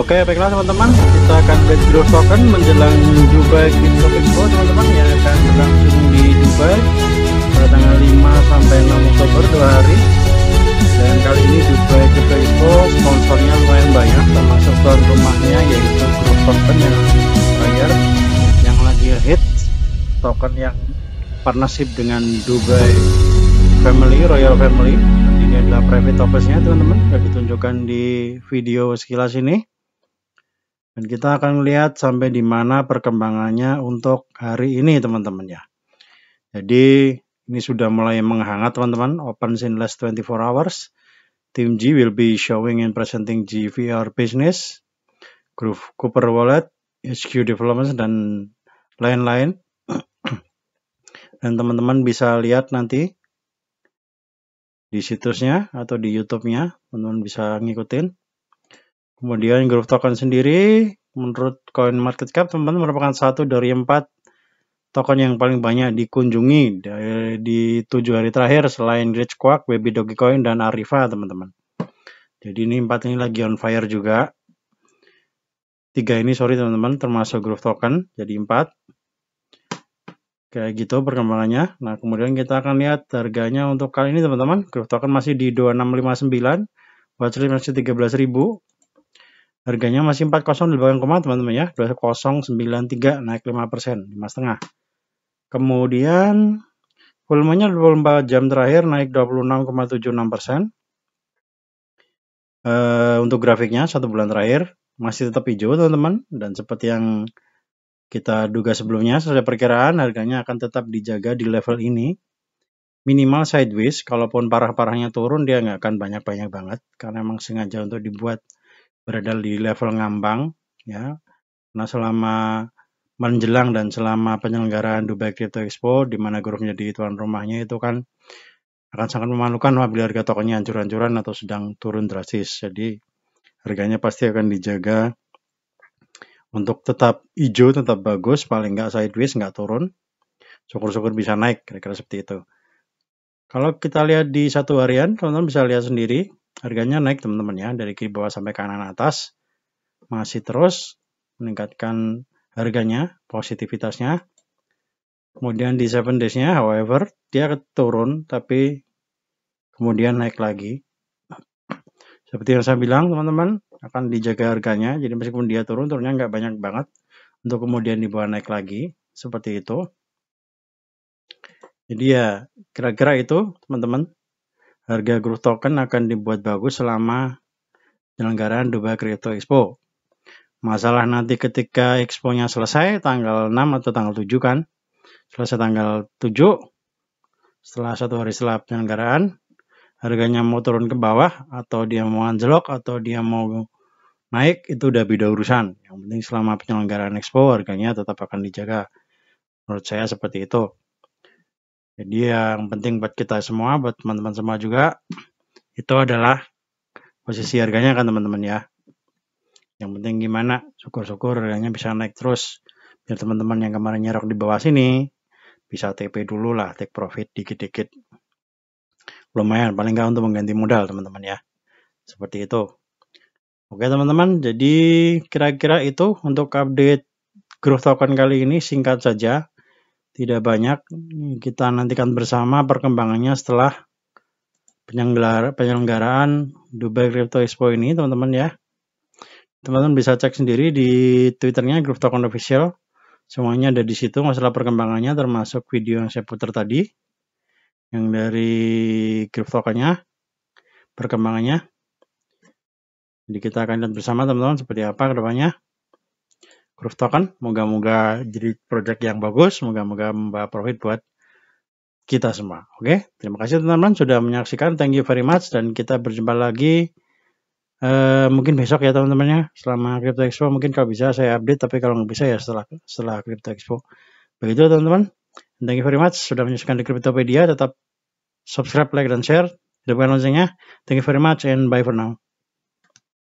Oke baiklah teman-teman kita akan bed growth token menjelang Dubai Crypto Expo teman-teman yang akan berlangsung di Dubai pada tanggal 5 sampai 6 Oktober dua hari dan kali ini Dubai Crypto Expo sponsornya lumayan banyak termasuk tuan rumahnya yaitu grup token yang bayar yang lagi hit token yang partnership dengan Dubai Family Royal Family ini adalah private office-nya teman-teman sudah ditunjukkan di video sekilas ini dan kita akan lihat sampai di mana perkembangannya untuk hari ini teman-teman ya. Jadi ini sudah mulai menghangat teman-teman, open in less 24 hours. Team G will be showing and presenting GVR business, Group Cooper Wallet, HQ Developments, dan lain-lain. dan teman-teman bisa lihat nanti di situsnya atau di YouTube-nya, teman-teman bisa ngikutin. Kemudian grup token sendiri menurut Coin Market Cap, teman-teman merupakan satu dari empat token yang paling banyak dikunjungi di tujuh hari terakhir selain Rich Quack, Baby Dogecoin, dan Arifa teman-teman. Jadi ini empat ini lagi on fire juga. Tiga ini sorry teman-teman termasuk grup token jadi empat. Kayak gitu perkembangannya. Nah kemudian kita akan lihat harganya untuk kali ini teman-teman. Grup token masih di 2659 watchlist masih 13.000 Harganya masih 40 di bawah koma teman-teman ya. 2093 naik 5%, persen, setengah. Kemudian volumenya 24 jam terakhir naik 26,76%. Uh, eh, untuk grafiknya satu bulan terakhir masih tetap hijau teman-teman dan seperti yang kita duga sebelumnya sesuai perkiraan harganya akan tetap dijaga di level ini minimal sideways kalaupun parah-parahnya turun dia nggak akan banyak-banyak banget karena emang sengaja untuk dibuat berada di level ngambang ya. Nah, selama menjelang dan selama penyelenggaraan Dubai Crypto Expo di mana Group menjadi tuan rumahnya itu kan akan sangat memalukan apabila harga tokennya hancur-hancuran atau sedang turun drastis. Jadi harganya pasti akan dijaga untuk tetap hijau, tetap bagus, paling nggak sideways, nggak turun. Syukur-syukur bisa naik, kira-kira seperti itu. Kalau kita lihat di satu harian, teman-teman bisa lihat sendiri Harganya naik teman-teman ya, dari kiri bawah sampai kanan atas. Masih terus meningkatkan harganya, positivitasnya. Kemudian di seven days-nya, however, dia turun tapi kemudian naik lagi. Seperti yang saya bilang, teman-teman, akan dijaga harganya. Jadi meskipun dia turun, turunnya nggak banyak banget. Untuk kemudian dibawa naik lagi, seperti itu. Jadi ya, kira-kira itu, teman-teman. Harga growth token akan dibuat bagus selama penyelenggaraan Dubai Crypto Expo. Masalah nanti ketika exponya selesai tanggal 6 atau tanggal 7 kan. Selesai tanggal 7, setelah satu hari setelah penyelenggaraan, harganya mau turun ke bawah atau dia mau anjlok atau dia mau naik itu udah beda urusan. Yang penting selama penyelenggaraan expo harganya tetap akan dijaga. Menurut saya seperti itu. Jadi yang penting buat kita semua, buat teman-teman semua juga, itu adalah posisi harganya kan teman-teman ya. Yang penting gimana, syukur-syukur harganya bisa naik terus. Biar teman-teman yang kemarin nyerok di bawah sini, bisa TP dulu lah, take profit dikit-dikit. Lumayan, paling nggak untuk mengganti modal teman-teman ya. Seperti itu. Oke teman-teman, jadi kira-kira itu untuk update growth token kali ini singkat saja tidak banyak. Kita nantikan bersama perkembangannya setelah penyelenggaraan Dubai Crypto Expo ini, teman-teman ya. Teman-teman bisa cek sendiri di Twitternya Group Token Official. Semuanya ada di situ masalah perkembangannya termasuk video yang saya putar tadi yang dari Group perkembangannya. Jadi kita akan lihat bersama teman-teman seperti apa kedepannya proof token. Kan. Moga-moga jadi project yang bagus, moga-moga membawa profit buat kita semua. Oke, okay? terima kasih teman-teman sudah menyaksikan. Thank you very much dan kita berjumpa lagi uh, mungkin besok ya teman-temannya selama Crypto Expo mungkin kalau bisa saya update tapi kalau nggak bisa ya setelah setelah Crypto Expo begitu teman-teman thank you very much sudah menyaksikan di Cryptopedia tetap subscribe like dan share hidupkan loncengnya thank you very much and bye for now